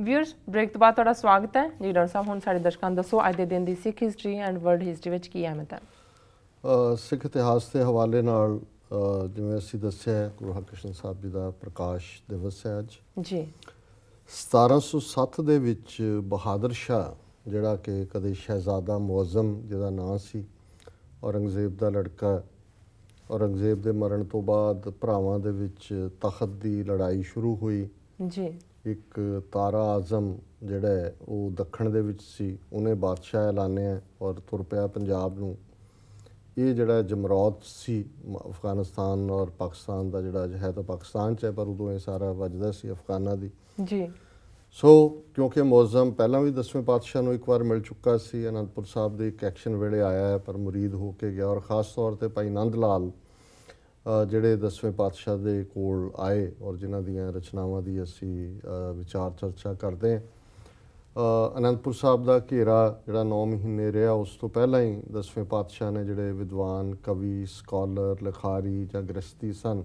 ਵੀਰਸ break ਤੋਂ ਬਾਅਦ ਤੁਹਾਡਾ ਸਵਾਗਤ ਹੈ ਜੀ ਡਾਕਟਰ ਸਾਹਿਬ ਹੁਣ ਸਾਡੇ ਦਰਸ਼ਕਾਂ ਨੂੰ ਦੱਸੋ ਅੱਜ ਦੇ ਦਿਨ ਦੀ Sikh history and world history ਵਿੱਚ ਕੀ ਅਹਿਮਤ ਹੈ ਸਿੱਖ ਇਤਿਹਾਸ ਦੇ ਹਵਾਲੇ ਨਾਲ ਜਿਵੇਂ ਅਸੀਂ ਦੱਸਿਆ ਹੈ ਗੁਰੂ ਹਰਕ੍ਰਿਸ਼ਨ ਸਾਹਿਬ ਜੀ ਦਾ ਪ੍ਰਕਾਸ਼ ਦਿਵਸ ਹੈ ਅੱਜ ਜੀ 1707 ਦੇ ਵਿੱਚ ਬਹਾਦਰ ਸ਼ਾਹ ਜਿਹੜਾ ਕਿ ਕਦੇ ਸ਼ਹਿਜ਼ਾਦਾ ਮੁਅਜ਼ਮ ਜਿਹਦਾ ਨਾਂ ਸੀ ਔਰੰਗਜ਼ੇਬ ਦਾ ਲੜਕਾ ਔਰੰਗਜ਼ੇਬ ਦੇ ਮਰਨ ਤੋਂ ਬਾਅਦ ਭਰਾਵਾਂ ਦੇ ਵਿੱਚ ਤਖਤ ਦੀ ਲੜਾਈ ਸ਼ੁਰੂ ਹੋਈ ਜੀ ਇੱਕ ਤਾਰਾ ਆਜ਼ਮ ਜਿਹੜਾ ਉਹ ਦੱਖਣ ਦੇ ਵਿੱਚ ਸੀ ਉਹਨੇ ਬਾਦਸ਼ਾਹ ਐਲਾਨਿਆ ਔਰ ਤੁਰ ਪਿਆ ਪੰਜਾਬ ਨੂੰ ਇਹ ਜਿਹੜਾ ਜਮਰੌਤ ਸੀ ਅਫਗਾਨਿਸਤਾਨ ਔਰ ਪਾਕਿਸਤਾਨ ਦਾ ਜਿਹੜਾ ਅਜ ਹੈ ਤਾਂ ਪਾਕਿਸਤਾਨ ਚ ਹੈ ਪਰ ਉਦੋਂ ਇਹ ਸਾਰਾ ਵੱਜਦਾ ਸੀ ਅਫਗਾਨਾ ਦੀ ਜੀ ਸੋ ਕਿਉਂਕਿ ਮੌਜ਼ਮ ਪਹਿਲਾਂ ਵੀ 10ਵੇਂ ਪਾਤਸ਼ਾਹ ਨੂੰ ਇੱਕ ਵਾਰ ਮਿਲ ਚੁੱਕਾ ਸੀ ਅਨੰਦਪੁਰ ਸਾਹਿਬ ਦੇ ਇੱਕ ਐਕਸ਼ਨ ਵੇਲੇ ਆਇਆ ਹੈ ਪਰ ਮੁਰੀਦ ਹੋ ਕੇ ਗਿਆ ਔਰ ਖਾਸ ਤੌਰ ਤੇ ਭਾਈ ਨੰਦ ਲਾਲ ਜਿਹੜੇ ਦਸਵੇਂ ਪਾਤਸ਼ਾਹ ਦੇ ਕੋਲ ਆਏ ਔਰ ਜਿਨ੍ਹਾਂ ਦੀਆਂ ਰਚਨਾਵਾਂ ਦੀ ਅਸੀਂ ਵਿਚਾਰ ਚਰਚਾ ਕਰਦੇ ਹਾਂ ਅਨੰਦਪੁਰ ਸਾਹਿਬ ਦਾ ਘੇਰਾ ਜਿਹੜਾ 9 ਮਹੀਨੇ ਰਿਹਾ ਉਸ ਤੋਂ ਪਹਿਲਾਂ ਹੀ ਦਸਵੇਂ ਪਾਤਸ਼ਾਹ ਨੇ ਜਿਹੜੇ ਵਿਦਵਾਨ ਕਵੀ ਸਕਾਲਰ ਲਿਖਾਰੀ ਜਾਂ ਗ੍ਰਸਤੀ ਸਨ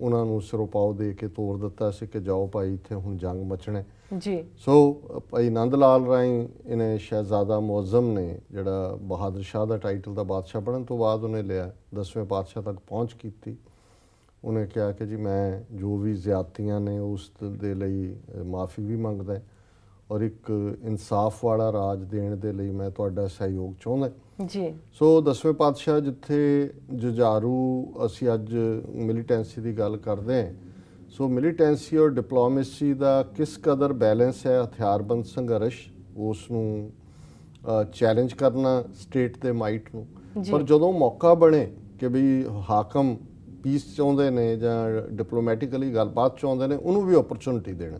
ਉਹਨਾਂ ਨੂੰ ਸਰੋਪਾਉ ਦੇ ਕੇ ਤੋੜ ਦਿੱਤਾ ਸੀ ਕਿ ਜਾਓ ਭਾਈ ਇੱਥੇ ਹੁਣ ਜੰਗ ਮਚਣਾ ਜੀ ਸੋ ਭਾਈ ਨੰਦ ਲਾਲ ਰਾਈ ਇਹਨੇ ਸ਼ਹਿਜ਼ਾਦਾ ਮੁਅਜ਼ਮ ਨੇ ਜਿਹੜਾ ਬਹਾਦਰ ਸ਼ਾਹ ਦਾ ਟਾਈਟਲ ਦਾ ਬਾਦਸ਼ਾਹ ਬਣਨ ਤੋਂ ਬਾਅਦ ਉਹਨੇ ਲਿਆ 10ਵੇਂ ਬਾਦਸ਼ਾਹ ਤੱਕ ਪਹੁੰਚ ਕੀਤੀ ਉਹਨੇ ਕਿਹਾ ਕਿ ਜੀ ਮੈਂ ਜੋ ਵੀ ਜ਼ਿਆਦਤੀਆਂ ਨੇ ਉਸ ਦੇ ਲਈ ਮਾਫੀ ਵੀ ਮੰਗਦਾ ਔਰ ਇੱਕ ਇਨਸਾਫ ਵਾਲਾ ਰਾਜ ਦੇਣ ਦੇ ਲਈ ਮੈਂ ਤੁਹਾਡਾ ਸਹਿਯੋਗ ਚਾਹੁੰਦਾ ਜੀ ਸੋ ਦਸਵੇਂ ਪਾਤਸ਼ਾਹ ਜਿੱਥੇ ਜੁਝਾਰੂ ਅਸੀਂ ਅੱਜ ਮਿਲੀਟੈਂਸੀ ਦੀ ਗੱਲ ਕਰਦੇ ਹਾਂ ਸੋ ਮਿਲੀਟੈਂਸੀ ਔਰ ਡਿਪਲੋਮੇਸੀ ਦਾ ਕਿਸ ਕਦਰ ਬੈਲੈਂਸ ਹੈ ਹਥਿਆਰਬੰਦ ਸੰਘਰਸ਼ ਉਸ ਨੂੰ ਚੈਲੰਜ ਕਰਨਾ ਸਟੇਟ ਦੇ ਮਾਈਟ ਨੂੰ ਪਰ ਜਦੋਂ ਮੌਕਾ ਬਣੇ ਕਿ ਵੀ ਹਾਕਮ ਪੀਸ ਚਾਹੁੰਦੇ ਨੇ ਜਾਂ ਡਿਪਲੋਮੈਟਿਕਲੀ ਗੱਲਬਾਤ ਚਾਹੁੰਦੇ ਨੇ ਉਹਨੂੰ ਵੀ ਓਪਰਚੁਨਿਟੀ ਦੇਣਾ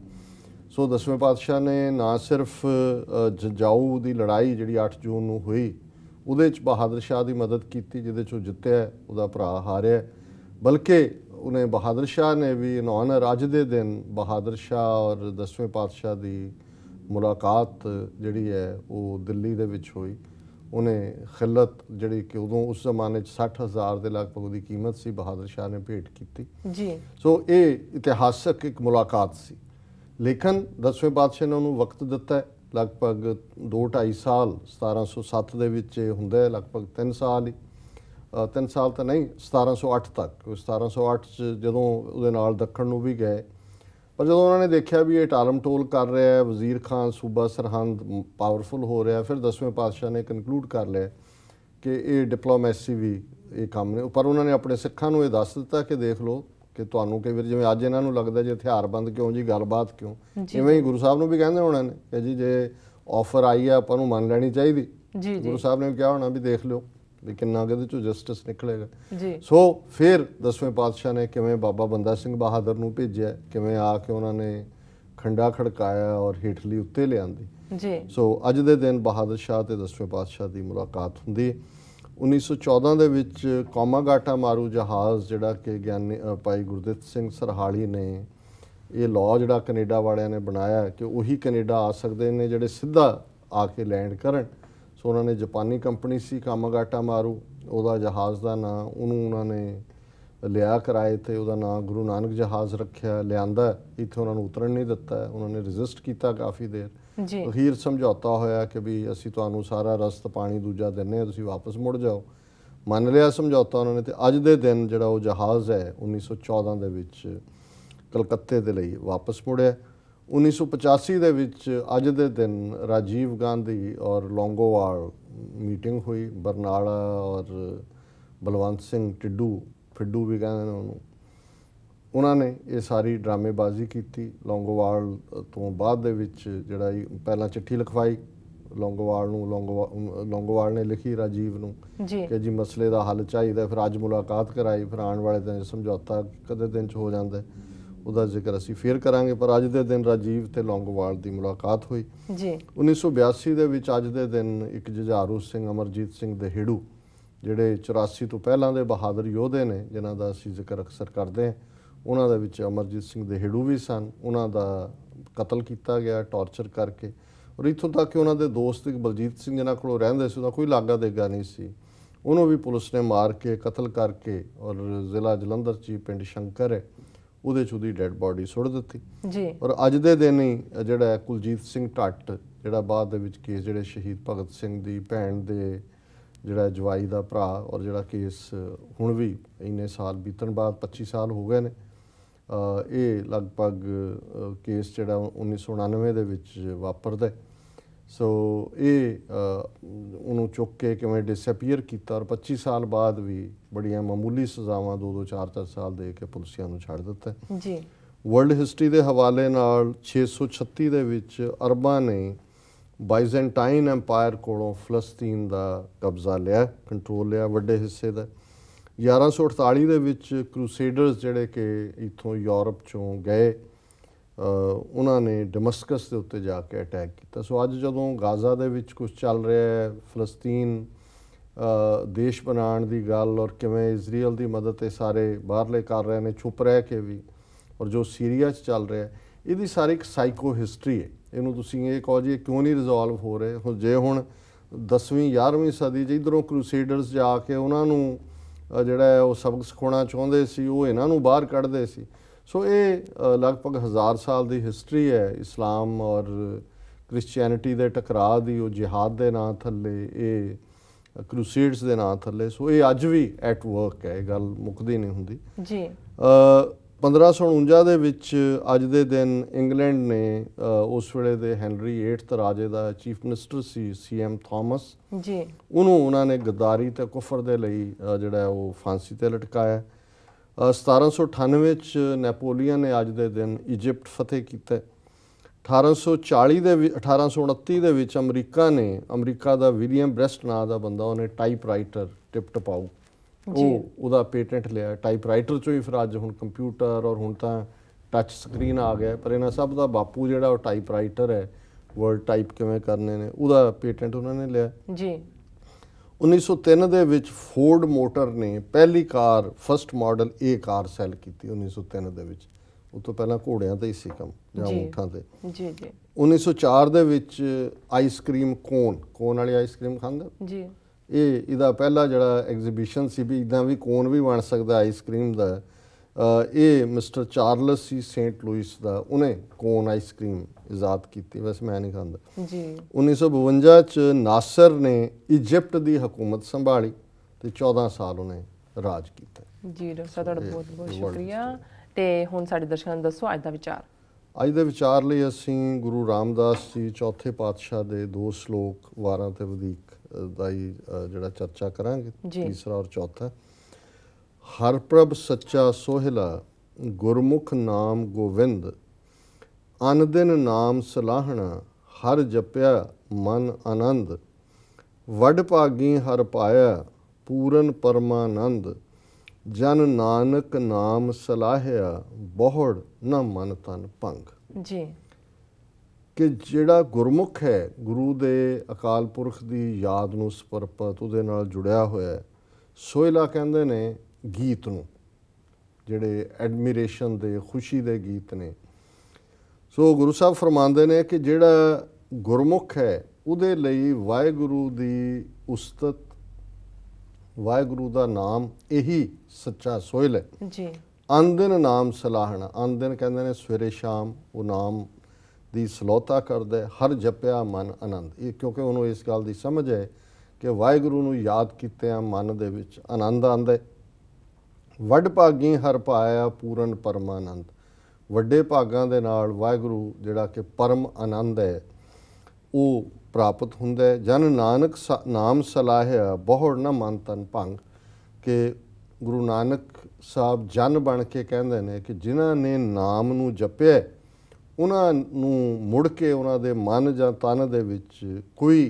ਸੋ ਦਸਵੇਂ ਪਾਤਸ਼ਾਹ ਨੇ ਨਾ ਸਿਰਫ ਜਜਾਉ ਦੀ ਲੜਾਈ ਜਿਹੜੀ 8 ਜੂਨ ਨੂੰ ਹੋਈ ਉਹਦੇ ਵਿੱਚ ਬਹਾਦਰ ਸ਼ਾਹ ਦੀ ਮਦਦ ਕੀਤੀ ਜਿਹਦੇ ਚੋਂ ਜਿੱਤਿਆ ਉਹਦਾ ਭਰਾ ਹਾਰਿਆ ਬਲਕਿ ਉਹਨੇ ਬਹਾਦਰ ਸ਼ਾਹ ਨੇ ਵੀ ਨੌਨ ਰਾਜ ਦੇ ਦਿਨ ਬਹਾਦਰ ਸ਼ਾਹ ਔਰ 10ਵੇਂ ਪਾਤਸ਼ਾਹ ਦੀ ਮੁਲਾਕਾਤ ਜਿਹੜੀ ਹੈ ਉਹ ਦਿੱਲੀ ਦੇ ਵਿੱਚ ਹੋਈ ਉਹਨੇ ਖਿਲਤ ਜਿਹੜੀ ਕਿ ਉਦੋਂ ਉਸ ਜ਼ਮਾਨੇ 'ਚ 60000 ਦੇ ਲਗਭਗ ਦੀ ਕੀਮਤ ਸੀ ਬਹਾਦਰ ਸ਼ਾਹ ਨੇ ਭੇਟ ਕੀਤੀ ਜੀ ਸੋ ਇਹ ਇਤਿਹਾਸਕ ਇੱਕ ਮੁਲਾਕਾਤ ਸੀ ਲੇਕਿਨ 10ਵੇਂ ਪਾਤਸ਼ਾਹ ਨੇ ਉਹਨੂੰ ਵਕਤ ਦਿੱਤਾ ਲਗਭਗ 2.5 ਸਾਲ 1707 ਦੇ ਵਿੱਚ ਹੁੰਦਾ ਹੈ ਲਗਭਗ 3 ਸਾਲ ਹੀ 3 ਸਾਲ ਤਾਂ ਨਹੀਂ 1708 ਤੱਕ 1708 ਚ ਜਦੋਂ ਉਹਦੇ ਨਾਲ ਦੱਖਣ ਨੂੰ ਵੀ ਗਏ ਪਰ ਜਦੋਂ ਉਹਨਾਂ ਨੇ ਦੇਖਿਆ ਵੀ ਇਹ ਟਾਲਮ ਟੋਲ ਕਰ ਰਿਹਾ ਹੈ ਵਜ਼ੀਰ ਖਾਨ ਸੂਬਾ ਸਰਹੰਦ ਪਾਵਰਫੁਲ ਹੋ ਰਿਹਾ ਫਿਰ 10ਵੇਂ ਪਾਤਸ਼ਾਹ ਨੇ ਕਨਕਲੂਡ ਕਰ ਲਿਆ ਕਿ ਇਹ ਡਿਪਲੋਮੈਸੀ ਵੀ ਇਹ ਕੰਮ ਨੇ ਪਰ ਉਹਨਾਂ ਨੇ ਆਪਣੇ ਸਿੱਖਾਂ ਨੂੰ ਇਹ ਦੱਸ ਦਿੱਤਾ ਕਿ ਦੇਖ ਲਓ ਕਿ ਤੁਹਾਨੂੰ ਕਈ ਵਾਰ ਜਿਵੇਂ ਅੱਜ ਇਹਨਾਂ ਨੂੰ ਲੱਗਦਾ ਜੇ ਹਥਿਆਰਬੰਦ ਕਿਉਂ ਜੀ ਗੱਲਬਾਤ ਕਿਉਂ ਇਵੇਂ ਹੀ ਗੁਰੂ ਸਾਹਿਬ ਨੂੰ ਵੀ ਕਹਿੰਦੇ ਹੋਣਾ ਨੇ ਕਿ ਜੀ ਜੇ ਆਫਰ ਆਈ ਹੈ ਆਪਾਂ ਨੂੰ ਮੰਨ ਲੈਣੀ ਚਾਹੀਦੀ ਜੀ ਜੀ ਗੁਰੂ ਸਾਹਿਬ ਨੇ ਕਿਹਾ ਹੋਣਾ ਵੀ ਦੇਖ ਲਿਓ ਵੀ ਕਿੰਨਾ ਕਿਹਦੇ ਚੋਂ ਜਸਟਿਸ ਨਿਕਲੇਗਾ ਜੀ ਸੋ ਫਿਰ ਦਸਵੇਂ ਪਾਤਸ਼ਾਹ ਨੇ ਕਿਵੇਂ ਬਾਬਾ ਬੰਦਾ ਸਿੰਘ ਬਹਾਦਰ ਨੂੰ ਭੇਜਿਆ ਕਿਵੇਂ ਆ ਕੇ ਉਹਨਾਂ ਨੇ ਖੰਡਾ ਖੜਕਾਇਆ ਔਰ ਹੇਠਲੀ ਉੱਤੇ ਲਿਆਂਦੀ ਜੀ ਸੋ ਅੱਜ ਦੇ ਦਿਨ ਬਹਾਦਰ ਸ਼ਾਹ ਤੇ ਦਸਵੇਂ ਪਾਤਸ਼ਾਹ ਦੀ ਮੁਲਾਕਾਤ ਹੁੰਦੀ ਹੈ 1914 ਦੇ ਵਿੱਚ ਕਾਮਾਗਾਟਾ ਮਾਰੂ ਜਹਾਜ਼ ਜਿਹੜਾ ਕਿ ਗਿਆਨੀ ਪਾਈ ਗੁਰਦਿੱਤ ਸਿੰਘ ਸਰਹਾਲੀ ਨੇ ਇਹ ਲਾਅ ਜਿਹੜਾ ਕੈਨੇਡਾ ਵਾਲਿਆਂ ਨੇ ਬਣਾਇਆ ਕਿ ਉਹੀ ਕੈਨੇਡਾ ਆ ਸਕਦੇ ਨੇ ਜਿਹੜੇ ਸਿੱਧਾ ਆ ਕੇ ਲੈਂਡ ਕਰਨ ਸੋ ਉਹਨਾਂ ਨੇ ਜਾਪਾਨੀ ਕੰਪਨੀ ਸੀ ਕਾਮਾਗਾਟਾ ਮਾਰੂ ਉਹਦਾ ਜਹਾਜ਼ ਦਾ ਨਾਂ ਉਹਨੂੰ ਉਹਨਾਂ ਨੇ ਲਿਆ ਕਰਾਏ ਤੇ ਉਹਦਾ ਨਾਂ ਗੁਰੂ ਨਾਨਕ ਜਹਾਜ਼ ਰੱਖਿਆ ਲਿਆਂਦਾ ਇੱਥੇ ਉਹਨਾਂ ਨੂੰ ਉਤਰਨ ਨਹੀਂ ਦਿੱਤਾ ਉਹਨਾਂ ਨੇ ਰੈਜ਼ਿਸਟ ਕੀਤਾ ਕਾਫੀ ਦੇਰ ਜੀ ਅਖੀਰ ਸਮਝੌਤਾ ਹੋਇਆ ਕਿ ਵੀ ਅਸੀਂ ਤੁਹਾਨੂੰ ਸਾਰਾ ਰਸਤ ਪਾਣੀ ਦੂਜਾ ਦਿੰਨੇ ਆ ਤੁਸੀਂ ਵਾਪਸ ਮੁੜ ਜਾਓ ਮੰਨ ਲਿਆ ਸਮਝੌਤਾ ਉਹਨਾਂ ਨੇ ਤੇ ਅੱਜ ਦੇ ਦਿਨ ਜਿਹੜਾ ਉਹ ਜਹਾਜ਼ ਹੈ 1914 ਦੇ ਵਿੱਚ ਕਲਕੱਤੇ ਦੇ ਲਈ ਵਾਪਸ ਮੁੜਿਆ 1985 ਦੇ ਵਿੱਚ ਅੱਜ ਦੇ ਦਿਨ ਰਾਜੀਵ ਗਾਂਧੀ ਔਰ ਲੋਂਗੋਵਾਲ ਮੀਟਿੰਗ ਹੋਈ ਬਰਨਾਲਾ ਔਰ ਬਲਵੰਤ ਸਿੰਘ ਟਿੱਡੂ ਫਿੱਡੂ ਵੀ ਕਹਿੰਦੇ ਨੇ ਉਹਨੂੰ ਉਹਨਾਂ ਨੇ ਇਹ ਸਾਰੀ ਡਰਾਮੇਬਾਜ਼ੀ ਕੀਤੀ ਲੌਂਗੋਵਾਲ ਤੋਂ ਬਾਅਦ ਦੇ ਵਿੱਚ ਜਿਹੜਾ ਪਹਿਲਾਂ ਚਿੱਠੀ ਲਿਖਵਾਈ ਲੌਂਗੋਵਾਲ ਨੂੰ ਲੌਂਗੋਵਾਲ ਨੇ ਲਿਖੀ ਰਾਜੀਵ ਨੂੰ ਕਿ ਜੀ ਮਸਲੇ ਦਾ ਹੱਲ ਚਾਹੀਦਾ ਫਿਰ ਅੱਜ ਮੁਲਾਕਾਤ ਕਰਾਈ ਫਿਰ ਆਉਣ ਵਾਲੇ ਦਿਨ ਸਮਝੌਤਾ ਕਦੇ ਦਿਨ ਚ ਹੋ ਜਾਂਦਾ ਉਹਦਾ ਜ਼ਿਕਰ ਅਸੀਂ ਫੇਰ ਕਰਾਂਗੇ ਪਰ ਅੱਜ ਦੇ ਦਿਨ ਰਾਜੀਵ ਤੇ ਲੌਂਗੋਵਾਲ ਦੀ ਮੁਲਾਕਾਤ ਹੋਈ ਜੀ 1982 ਦੇ ਵਿੱਚ ਅੱਜ ਦੇ ਦਿਨ ਇੱਕ ਜਜਾਰੂ ਸਿੰਘ ਅਮਰਜੀਤ ਸਿੰਘ ਦਹੇੜੂ ਜਿਹੜੇ 84 ਤੋਂ ਪਹਿਲਾਂ ਦੇ ਬਹਾਦਰ ਯੋਧੇ ਨੇ ਜਿਨ੍ਹਾਂ ਦਾ ਅਸੀਂ ਜ਼ਿਕਰ ਅਕਸਰ ਕਰਦੇ ਹਾਂ ਉਹਨਾਂ ਦੇ ਵਿੱਚ ਅਮਰਜੀਤ ਸਿੰਘ ਦੇ ਹੇੜੂ ਵੀ ਸਨ ਉਹਨਾਂ ਦਾ ਕਤਲ ਕੀਤਾ ਗਿਆ ਟੌਰਚਰ ਕਰਕੇ ਔਰ ਇਥੋਂ ਤੱਕ ਕਿ ਉਹਨਾਂ ਦੇ ਦੋਸਤ ਬਲਜੀਤ ਸਿੰਘ ਜਿਹਨਾਂ ਕੋਲ ਰਹਿੰਦੇ ਸੀ ਉਹਦਾ ਕੋਈ ਲਾਗਾ ਦੇਗਾ ਨਹੀਂ ਸੀ ਉਹਨੂੰ ਵੀ ਪੁਲਿਸ ਨੇ ਮਾਰ ਕੇ ਕਤਲ ਕਰਕੇ ਔਰ ਜ਼ਿਲ੍ਹਾ ਜਲੰਧਰ ਚ ਪਿੰਡ ਸ਼ੰਕਰ ਉਹਦੇ ਚ ਉਹਦੀ ਡੈੱਡ ਬਾਡੀ ਸੁੱਟ ਦਿੱਤੀ ਜੀ ਔਰ ਅੱਜ ਦੇ ਦਿਨ ਹੀ ਜਿਹੜਾ ਕੁਲਜੀਤ ਸਿੰਘ ਟੱਟ ਜਿਹੜਾ ਬਾਅਦ ਦੇ ਵਿੱਚ ਕੇਸ ਜਿਹੜੇ ਸ਼ਹੀਦ ਭਗਤ ਸਿੰਘ ਦੀ ਭੈਣ ਦੇ ਜਿਹੜਾ ਜਵਾਈ ਦਾ ਭਰਾ ਔਰ ਜਿਹੜਾ ਕੇਸ ਹੁਣ ਵੀ ਇੰਨੇ ਸਾਲ ਬੀਤਣ ਬਾਅਦ 25 ਸਾਲ ਹੋ ਗਏ ਨੇ ਇਹ ਲਗਭਗ ਕੇਸ ਜਿਹੜਾ 1999 ਦੇ ਵਿੱਚ ਵਾਪਰਦਾ ਸੋ ਇਹ ਉਹਨੂੰ ਚੁੱਕ ਕੇ ਕਿਵੇਂ ਡਿਸਅਪੀਅਰ ਕੀਤਾ ਔਰ 25 ਸਾਲ ਬਾਅਦ ਵੀ ਬੜੀਆਂ ਮਾਮੂਲੀ ਸਜ਼ਾਵਾਂ 2-2 4-4 ਸਾਲ ਦੇ ਕੇ ਪੁਲਿਸਿਆਂ ਨੂੰ ਛੱਡ ਦਿੱਤਾ ਜੀ ਵਰਲਡ ਹਿਸਟਰੀ ਦੇ ਹਵਾਲੇ ਨਾਲ 636 ਦੇ ਵਿੱਚ ਅਰਬਾਂ ਨੇ ਬਾਈਜ਼ੈਂਟਾਈਨ ਐਮਪਾਇਰ ਕੋਲੋਂ ਫਲਸਤੀਨ ਦਾ ਕਬਜ਼ਾ ਲਿਆ ਕੰਟਰੋਲ ਲਿਆ ਵੱਡੇ ਹਿੱਸੇ ਦਾ 1148 ਦੇ ਵਿੱਚ ਕਰੂਸੇਡਰਸ ਜਿਹੜੇ ਕਿ ਇਥੋਂ ਯੂਰਪ ਚੋਂ ਗਏ ਉਹਨਾਂ ਨੇ ਡਮਸਕਸ ਦੇ ਉੱਤੇ ਜਾ ਕੇ ਅਟੈਕ ਕੀਤਾ ਸੋ ਅੱਜ ਜਦੋਂ ਗਾਜ਼ਾ ਦੇ ਵਿੱਚ ਕੁਝ ਚੱਲ ਰਿਹਾ ਹੈ ਫਲਸਤੀਨ ਦੇਸ਼ ਬਣਾਉਣ ਦੀ ਗੱਲ ਔਰ ਕਿਵੇਂ ਇਜ਼ਰਾਈਲ ਦੀ ਮਦਦ ਤੇ ਸਾਰੇ ਬਾਹਰਲੇ ਕਰ ਰਹੇ ਨੇ ਛੁਪ ਰਹਿ ਕੇ ਵੀ ਔਰ ਜੋ ਸੀਰੀਆ 'ਚ ਚੱਲ ਰਿਹਾ ਹੈ ਇਹਦੀ ਸਾਰੀ ਇੱਕ ਸਾਈਕੋ ਹਿਸਟਰੀ ਹੈ ਇਹਨੂੰ ਤੁਸੀਂ ਇਹ ਕਹੋ ਜੀ ਕਿਉਂ ਨਹੀਂ ਰਿਜ਼ੋਲਵ ਹੋ ਰਹੇ ਹੁਣ ਜੇ ਹੁਣ 10ਵੀਂ 11ਵੀਂ ਸਦੀ ਜਿੱਧਰੋਂ ਇਧਰੋਂ ਕਰੂਸੇਡਰਸ ਜਾ ਕੇ ਉਹਨਾਂ ਨੂੰ ਜਿਹੜਾ ਹੈ ਉਹ ਸਬਕ ਸਿਖਾਉਣਾ ਚਾਹੁੰਦੇ ਸੀ ਉਹ ਇਹਨਾਂ ਨੂੰ ਬਾਹਰ ਕੱਢਦੇ ਸੀ ਸੋ ਇਹ ਲਗਭਗ 1000 ਸਾਲ ਦੀ ਹਿਸਟਰੀ ਹੈ ਇਸਲਾਮ ਔਰ ਕ੍ਰਿਸਚੀਅਨਿਟੀ ਦੇ ਟਕਰਾਅ ਦੀ ਉਹ ਜਿਹਹਾਦ ਦੇ ਨਾਂ ਥੱਲੇ ਇਹ ਕ੍ਰੂਸੇਡਸ ਦੇ ਨਾਂ ਥੱਲੇ ਸੋ ਇਹ ਅੱਜ ਵੀ ਐਟ ਵਰਕ ਹੈ ਇਹ ਗੱਲ ਮੁੱਕਦੀ ਨਹੀਂ ਹੁੰਦੀ ਜੀ ਅ 1549 ਦੇ ਵਿੱਚ ਅੱਜ ਦੇ ਦਿਨ ਇੰਗਲੈਂਡ ਨੇ ਉਸ ਵੇਲੇ ਦੇ ਹੈਨਰੀ 8th ਰਾਜੇ ਦਾ ਚੀਫ ਮਿਨਿਸਟਰ ਸੀ ਸੀਐਮ ਥਾਮਸ ਜੀ ਉਹਨੂੰ ਉਹਨਾਂ ਨੇ ਗਦਾਰੀ ਤੇ ਕਫਰ ਦੇ ਲਈ ਜਿਹੜਾ ਉਹ ਫਾਂਸੀ ਤੇ ਲਟਕਾਇਆ 1798 ਵਿੱਚ ਨੈਪੋਲੀਅਨ ਨੇ ਅੱਜ ਦੇ ਦਿਨ ਇਜੀਪਟ ਫਤਿਹ ਕੀਤਾ 1840 ਦੇ 1829 ਦੇ ਵਿੱਚ ਅਮਰੀਕਾ ਨੇ ਅਮਰੀਕਾ ਦਾ ਵਿਲੀਅਮ ਬ੍ਰੈਸਟ ਨਾਂ ਦਾ ਬੰਦਾ ਉਹਨੇ ਟਾਈਪਰਾਈਟਰ ਟਿਪ ਪਾਉ ਉਹ ਉਹਦਾ ਪੇਟੈਂਟ ਲਿਆ ਟਾਈਪਰਾਈਟਰ ਚੋਂ ਹੀ ਫਿਰ ਅੱਜ ਹੁਣ ਕੰਪਿਊਟਰ ਔਰ ਹੁਣ ਤਾਂ ਟੱਚ ਸਕਰੀਨ ਆ ਗਿਆ ਪਰ ਇਹਨਾਂ ਸਭ ਦਾ ਬਾਪੂ ਜਿਹੜਾ ਉਹ ਟਾਈਪਰਾਈਟਰ ਹੈ ਵਰਡ ਟਾਈਪ ਕਿਵੇਂ ਕਰਨੇ ਨੇ ਉਹਦਾ ਪੇਟੈਂਟ ਉਹਨਾਂ ਨੇ ਲਿਆ ਜੀ 1903 ਦੇ ਵਿੱਚ ਫੋਰਡ ਮੋਟਰ ਨੇ ਪਹਿਲੀ car first model A car sale ਕੀਤੀ 1903 ਦੇ ਵਿੱਚ ਉਸ ਤੋਂ ਪਹਿਲਾਂ ਘੋੜਿਆਂ ਤੇ ਹੀ ਸੀ ਕੰਮ ਜਾਂ ਉਠਾਂ ਤੇ ਜੀ ਜੀ 1904 ਦੇ ਵਿੱਚ ਆਈਸਕ੍ਰੀਮ ਕੋਨ ਕੋਨ ਵਾਲੀ ਆਈਸਕ੍ਰੀਮ ਖਾਂਦੇ ਜੀ ਇਹ ਇਹਦਾ ਪਹਿਲਾ ਜਿਹੜਾ ਐਗਜ਼ੀਬਿਸ਼ਨ ਸੀ ਵੀ ਇਦਾਂ ਵੀ ਕੋਨ ਵੀ ਬਣ ਸਕਦਾ ਆਈਸਕ੍ਰੀਮ ਦਾ ਇਹ ਮਿਸਟਰ ਚਾਰਲਸ ਸੀ ਸੇਂਟ ਲੂਇਸ ਦਾ ਉਹਨੇ ਕੋਨ ਆਈਸਕ੍ਰੀਮ ਇਜਾਦ ਕੀਤੀ ਵੈਸੇ ਮੈਂ ਨਹੀਂ ਖਾਂਦਾ ਜੀ 1952 ਚ ਨਾਸਰ ਨੇ ਇਜੀਪਟ ਦੀ ਹਕੂਮਤ ਸੰਭਾਲੀ ਤੇ 14 ਸਾਲ ਉਹਨੇ ਰਾਜ ਕੀਤਾ ਜੀ ਡਾਕਟਰ ਤੁਹਾਡਾ ਬਹੁਤ ਬਹੁਤ ਸ਼ੁਕਰੀਆ ਤੇ ਹੁਣ ਸਾਡੇ ਦਰਸ਼ਕਾਂ ਨੂੰ ਦੱਸੋ ਅੱਜ ਦਾ ਵਿਚਾਰ ਅੱਜ ਦੇ ਵਿਚਾਰ ਲਈ ਅਸੀਂ ਗੁਰੂ ਰਾਮਦਾਸ ਜੀ ਚੌਥੇ ਪਾਤਸ਼ਾਹ ਦੇ ਦੋ ਸ਼ਲੋਕ ਵਾਰਾਂ ਤੇ ਵਧੇਕ ਦਾ ਹੀ ਜਿਹੜਾ ਚਰਚਾ ਕਰਾਂਗੇ ਤੀਸਰਾ ਔਰ ਚੌਥਾ ਹਰਪ੍ਰਭ ਸੱਚਾ ਸੋਹਿਲਾ ਗੁਰਮੁਖ ਨਾਮ ਗੋਵਿੰਦ ਦਿਨ ਨਾਮ ਸਲਾਹਣਾ ਹਰ ਜਪਿਆ ਮਨ ਆਨੰਦ ਵੱਡ ਭਾਗੀ ਹਰ ਪਾਇਆ ਪੂਰਨ ਪਰਮਾਨੰਦ ਜਨ ਨਾਨਕ ਨਾਮ ਸਲਾਹਿਆ ਬਹੁੜ ਨਾ ਮਨ ਤਨ ਭੰਗ ਜੀ ਕਿ ਜਿਹੜਾ ਗੁਰਮੁਖ ਹੈ ਗੁਰੂ ਦੇ ਅਕਾਲ ਪੁਰਖ ਦੀ ਯਾਦ ਨੂੰ ਸਪਰਪਤ ਉਹਦੇ ਨਾਲ ਜੁੜਿਆ ਹੋਇਆ ਹੈ ਸੋਇਲਾ ਕਹਿੰਦੇ ਨੇ ਗੀਤ ਨੂੰ ਜਿਹੜੇ ਐਡਮਿਰੇਸ਼ਨ ਦੇ ਖੁਸ਼ੀ ਦੇ ਗੀਤ ਨੇ ਸੋ ਗੁਰੂ ਸਾਹਿਬ ਫਰਮਾਉਂਦੇ ਨੇ ਕਿ ਜਿਹੜਾ ਗੁਰਮੁਖ ਹੈ ਉਹਦੇ ਲਈ ਵਾਹਿਗੁਰੂ ਦੀ ਉਸਤਤ ਵਾਹਿਗੁਰੂ ਦਾ ਨਾਮ ਇਹੀ ਸੱਚਾ ਸੋਇਲ ਹੈ ਜੀ ਅੰਦਨ ਨਾਮ ਸਲਾਹਣਾ ਅੰਦਨ ਕਹਿੰਦੇ ਨੇ ਸਵੇਰੇ ਸ਼ਾਮ ਉਹ ਨਾਮ ਦੀ ਸਲੋਤਾ ਕਰਦਾ ਹਰ ਜਪਿਆ ਮਨ ਆਨੰਦ ਇਹ ਕਿਉਂਕਿ ਉਹਨੂੰ ਇਸ ਗੱਲ ਦੀ ਸਮਝ ਹੈ ਕਿ ਵਾਹਿਗੁਰੂ ਨੂੰ ਯਾਦ ਕੀਤੇ ਆ ਮਨ ਦੇ ਵਿੱਚ ਆਨੰਦ ਆਂਦਾ ਹੈ ਵੱਡ ਭਾਗੀ ਹਰ ਪਾਇਆ ਪੂਰਨ ਪਰਮਾਨੰਦ ਵੱਡੇ ਭਾਗਾਂ ਦੇ ਨਾਲ ਵਾਹਿਗੁਰੂ ਜਿਹੜਾ ਕਿ ਪਰਮ ਆਨੰਦ ਹੈ ਉਹ ਪ੍ਰਾਪਤ ਹੁੰਦਾ ਹੈ ਜਨ ਨਾਨਕ ਨਾਮ ਸਲਾਹਿਆ ਬਹੁੜ ਨ ਮਨ ਤਨ ਭੰਗ ਕਿ ਗੁਰੂ ਨਾਨਕ ਸਾਹਿਬ ਜਨ ਬਣ ਕੇ ਕਹਿੰਦੇ ਨੇ ਕਿ ਜਿਨ੍ਹਾਂ ਨੇ ਨਾਮ ਨੂੰ ਜਪਿਆ ਉਹਨਾਂ ਨੂੰ ਮੁੜ ਕੇ ਉਹਨਾਂ ਦੇ ਮਨ ਜਾਂ ਤਨ ਦੇ ਵਿੱਚ ਕੋਈ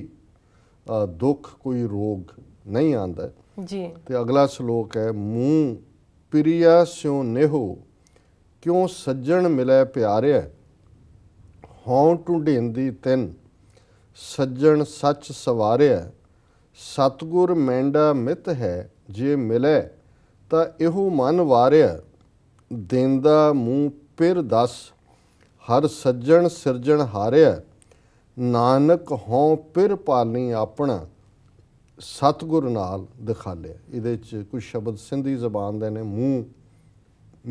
ਦੁੱਖ ਕੋਈ ਰੋਗ ਨਹੀਂ ਆਂਦਾ ਜੀ ਤੇ ਅਗਲਾ ਸ਼ਲੋਕ ਹੈ ਮੂੰ ਪ੍ਰਿਆ ਸਿਉ ਨੇਹੋ ਕਿਉ ਸੱਜਣ ਮਿਲੇ ਪਿਆਰਿਆ ਹਉ ਦੀ ਤਿੰਨ ਸੱਜਣ ਸੱਚ ਸਵਾਰਿਆ ਸਤਗੁਰ ਮੈਂਡਾ ਮਿਤ ਹੈ ਜੇ ਮਿਲੇ ਤਾਂ ਇਹੋ ਮਨ ਵਾਰਿਆ ਦੇਂਦਾ ਮੂੰ ਪਿਰ ਦਸ ਹਰ ਸੱਜਣ ਸਿਰਜਣ ਹਾਰਿਆ ਨਾਨਕ ਹਉ ਪਿਰ ਪਾਲਨੀ ਆਪਣਾ ਸਤਗੁਰ ਨਾਲ ਦਿਖਾ ਲਿਆ ਇਹਦੇ ਚ ਕੁਝ ਸ਼ਬਦ ਸਿੰਧੀ ਜ਼ਬਾਨ ਦੇ ਨੇ ਮੂੰਹ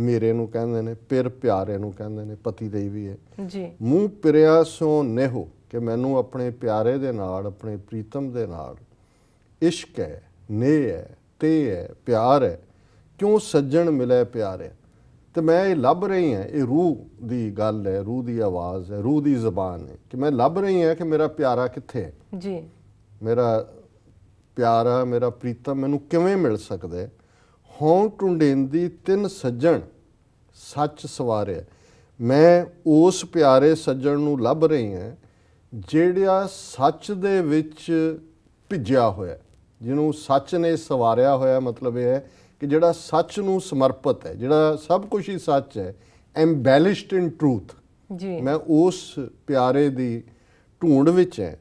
ਮੇਰੇ ਨੂੰ ਕਹਿੰਦੇ ਨੇ ਪਿਰ ਪਿਆਰੇ ਨੂੰ ਕਹਿੰਦੇ ਨੇ ਪਤੀ ਦੇ ਵੀ ਹੈ ਜੀ ਮੂੰਹ ਪਿਰਿਆ ਸੋ ਨੇਹੋ ਕਿ ਮੈਨੂੰ ਆਪਣੇ ਪਿਆਰੇ ਦੇ ਨਾਲ ਆਪਣੇ ਪ੍ਰੀਤਮ ਦੇ ਨਾਲ ਇਸ਼ਕ ਹੈ ਨੇ ਹੈ ਤੇ ਹੈ ਪਿਆਰ ਹੈ ਕਿਉਂ ਸੱਜਣ ਮਿਲੇ ਪਿਆਰੇ ਤੇ ਮੈਂ ਇਹ ਲੱਭ ਰਹੀ ਹਾਂ ਇਹ ਰੂਹ ਦੀ ਗੱਲ ਹੈ ਰੂਹ ਦੀ ਆਵਾਜ਼ ਹੈ ਰੂਹ ਦੀ ਜ਼ਬਾਨ ਹੈ ਕਿ ਮੈਂ ਲੱਭ ਰਹੀ ਹਾਂ ਕਿ ਮੇਰਾ ਪਿਆਰਾ ਕਿੱਥੇ ਹੈ ਜੀ ਮੇਰਾ ਪਿਆਰਾ ਮੇਰਾ ਪ੍ਰੀਤਮ ਮੈਨੂੰ ਕਿਵੇਂ ਮਿਲ ਸਕਦਾ ਹੈ ਹੌਂ ਟੁੰਡੇਂਦੀ ਤਿੰਨ ਸੱਜਣ ਸੱਚ ਸਵਾਰਿਆ ਮੈਂ ਉਸ ਪਿਆਰੇ ਸੱਜਣ ਨੂੰ ਲੱਭ ਰਹੀ ਹਾਂ ਜਿਹੜਾ ਸੱਚ ਦੇ ਵਿੱਚ ਭਿੱਜਿਆ ਹੋਇਆ ਜਿਹਨੂੰ ਸੱਚ ਨੇ ਸਵਾਰਿਆ ਹੋਇਆ ਮਤਲਬ ਇਹ ਹੈ ਕਿ ਜਿਹੜਾ ਸੱਚ ਨੂੰ ਸਮਰਪਿਤ ਹੈ ਜਿਹੜਾ ਸਭ ਕੁਝ ਹੀ ਸੱਚ ਹੈ ਐਮਬੈਲਿਸ਼ਡ ਇਨ ਟਰੂਥ ਜੀ ਮੈਂ ਉਸ ਪਿਆਰੇ ਦੀ ਢੂੰਡ ਵਿੱਚ ਹੈ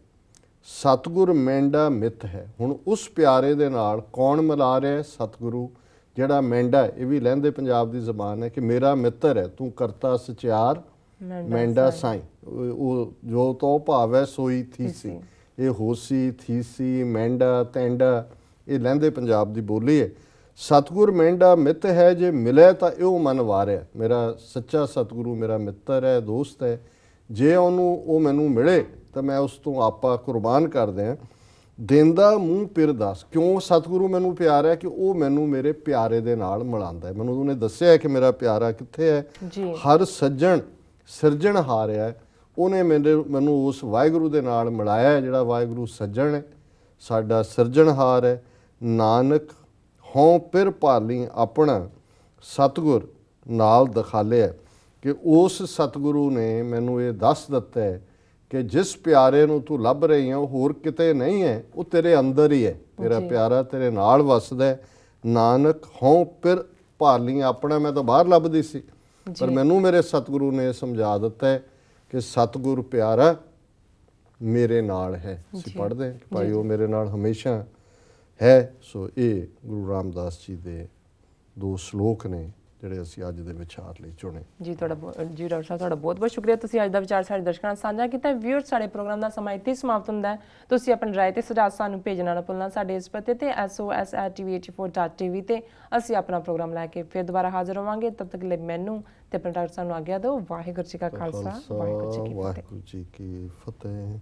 ਸਤਗੁਰ ਮੈਂਡਾ ਮਿੱਥ ਹੈ ਹੁਣ ਉਸ ਪਿਆਰੇ ਦੇ ਨਾਲ ਕੌਣ ਮਿਲਾ ਰਿਹਾ ਹੈ ਸਤਗੁਰੂ ਜਿਹੜਾ ਮੈਂਡਾ ਇਹ ਵੀ ਲਹਿੰਦੇ ਪੰਜਾਬ ਦੀ ਜ਼ਬਾਨ ਹੈ ਕਿ ਮੇਰਾ ਮਿੱਤਰ ਹੈ ਤੂੰ ਕਰਤਾ ਸਚਿਆਰ ਮੈਂਡਾ ਸਾਈ ਉਹ ਜੋ ਤੋ ਭਾਵੈ ਸੋਈ ਸੀ ਇਹ ਹੋਸੀ ਥੀ ਸੀ ਮੈਂਡਾ ਤੈਂਡਾ ਇਹ ਲਹਿੰਦੇ ਪੰਜਾਬ ਦੀ ਬੋਲੀ ਹੈ ਸਤਗੁਰ ਮਹਿੰਡਾ ਮਿੱਤ ਹੈ ਜੇ ਮਿਲੇ ਤਾਂ ਇਹੋ ਮਨ ਵਾਰਿਆ ਮੇਰਾ ਸੱਚਾ ਸਤਗੁਰੂ ਮੇਰਾ ਮਿੱਤਰ ਹੈ ਦੋਸਤ ਹੈ ਜੇ ਉਹਨੂੰ ਉਹ ਮੈਨੂੰ ਮਿਲੇ ਤਾਂ ਮੈਂ ਉਸ ਤੋਂ ਆਪਾ ਕੁਰਬਾਨ ਕਰ ਦਿਆਂ ਦਿੰਦਾ ਮੂੰਹ ਪਿਰ ਦੱਸ ਕਿਉਂ ਸਤਗੁਰੂ ਮੈਨੂੰ ਪਿਆਰ ਹੈ ਕਿ ਉਹ ਮੈਨੂੰ ਮੇਰੇ ਪਿਆਰੇ ਦੇ ਨਾਲ ਮਿਲਾਉਂਦਾ ਹੈ ਮੈਨੂੰ ਉਹਨੇ ਦੱਸਿਆ ਕਿ ਮੇਰਾ ਪਿਆਰਾ ਕਿੱਥੇ ਹੈ ਹਰ ਸੱਜਣ ਸਿਰਜਣ ਹਾਰਿਆ ਹੈ ਉਹਨੇ ਮੈਨੂੰ ਮੈਨੂੰ ਉਸ ਵਾਹਿਗੁਰੂ ਦੇ ਨਾਲ ਮਿਲਾਇਆ ਜਿਹੜਾ ਵਾਹਿਗੁਰੂ ਸੱਜਣ ਹੈ ਸਾਡਾ ਹਾਰ ਹੈ ਨਾਨਕ ਹੋਂ ਪਿਰ ਪਾਲੀ ਆਪਣਾ ਸਤਗੁਰ ਨਾਲ ਦਿਖਾਲਿਆ ਕਿ ਉਸ ਸਤਗੁਰੂ ਨੇ ਮੈਨੂੰ ਇਹ ਦੱਸ ਦਿੱਤਾ ਹੈ ਕਿ ਜਿਸ ਪਿਆਰੇ ਨੂੰ ਤੂੰ ਲੱਭ ਰਹੀ ਹੈ ਉਹ ਹੋਰ ਕਿਤੇ ਨਹੀਂ ਹੈ ਉਹ ਤੇਰੇ ਅੰਦਰ ਹੀ ਹੈ ਤੇਰਾ ਪਿਆਰਾ ਤੇਰੇ ਨਾਲ ਵਸਦਾ ਨਾਨਕ ਹੋਂ ਪਿਰ ਪਾਲੀ ਆਪਣਾ ਮੈਂ ਤਾਂ ਬਾਹਰ ਲੱਭਦੀ ਸੀ ਪਰ ਮੈਨੂੰ ਮੇਰੇ ਸਤਿਗੁਰੂ ਨੇ ਸਮਝਾ ਦਿੱਤਾ ਕਿ ਸਤਿਗੁਰ ਪਿਆਰਾ ਮੇਰੇ ਨਾਲ ਹੈ ਅਸੀਂ ਪੜਦੇ ਭਾਈ ਉਹ ਮੇਰੇ ਨਾਲ ਹਮੇਸ਼ਾ ਹੈ ਸੋ ਇਹ ਗੁਰੂ ਰਾਮਦਾਸ ਜੀ ਦੇ ਦੋ ਸ਼ਲੋਕ ਨੇ ਜਿਹੜੇ ਅਸੀਂ ਅੱਜ ਦੇ ਵਿਚਾਰ ਲਈ ਚੁਣੇ ਜੀ ਤੁਹਾਡਾ ਜੀ ਡਾਕਟਰ ਸਾਹਿਬ ਤੁਹਾਡਾ ਬਹੁਤ ਬਹੁਤ ਸ਼ੁਕਰੀਆ ਤੁਸੀਂ ਅੱਜ ਦਾ ਵਿਚਾਰ ਸਾਡੇ ਦਰਸ਼ਕਾਂ ਨਾਲ ਸਾਂਝਾ ਕੀਤਾ ਵੀਅਰ ਸਾਡੇ ਪ੍ਰੋਗਰਾਮ ਦਾ ਸਮਾਂ ਇੱਥੇ ਸਮਾਪਤ ਹੁੰਦਾ ਹੈ ਤੁਸੀਂ ਆਪਣੀ ਰਾਏ ਤੇ ਸੁਝਾਅ ਸਾਨੂੰ ਭੇਜਣਾ ਨਾ ਭੁੱਲਣਾ ਸਾਡੇ ਇਸ ਪਤੇ ਤੇ sos@tv84.tv ਤੇ ਅਸੀਂ ਆਪਣਾ ਪ੍ਰੋਗਰਾਮ ਲੈ ਕੇ ਫਿਰ ਦੁਬਾਰਾ ਹਾਜ਼ਰ ਹੋਵਾਂਗੇ ਤਦ ਤੱਕ ਲਈ ਮੈਨੂੰ ਤੇ ਆਪਣੇ ਡਾਕਟਰ ਸਾਹਿਬ ਨੂੰ ਆਗਿਆ ਦਿਓ ਵਾਹਿਗੁਰੂ ਜੀ ਕਾ ਖਾਲਸਾ ਵਾਹਿਗੁਰੂ ਜੀ ਕੀ ਫਤਿਹ